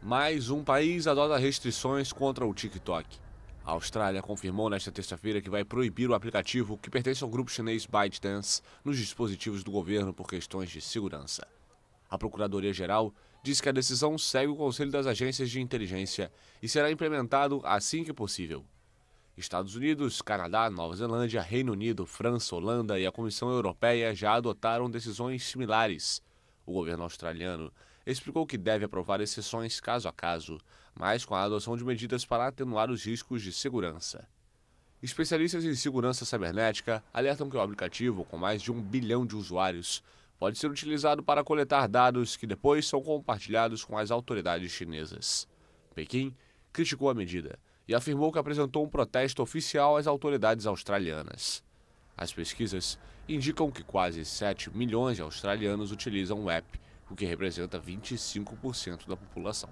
Mais um país adota restrições contra o TikTok. A Austrália confirmou nesta terça-feira que vai proibir o aplicativo que pertence ao grupo chinês ByteDance nos dispositivos do governo por questões de segurança. A Procuradoria-Geral diz que a decisão segue o conselho das agências de inteligência e será implementado assim que possível. Estados Unidos, Canadá, Nova Zelândia, Reino Unido, França, Holanda e a Comissão Europeia já adotaram decisões similares o governo australiano explicou que deve aprovar exceções caso a caso, mas com a adoção de medidas para atenuar os riscos de segurança. Especialistas em segurança cibernética alertam que o aplicativo, com mais de um bilhão de usuários, pode ser utilizado para coletar dados que depois são compartilhados com as autoridades chinesas. Pequim criticou a medida e afirmou que apresentou um protesto oficial às autoridades australianas. As pesquisas indicam que quase 7 milhões de australianos utilizam o app, o que representa 25% da população.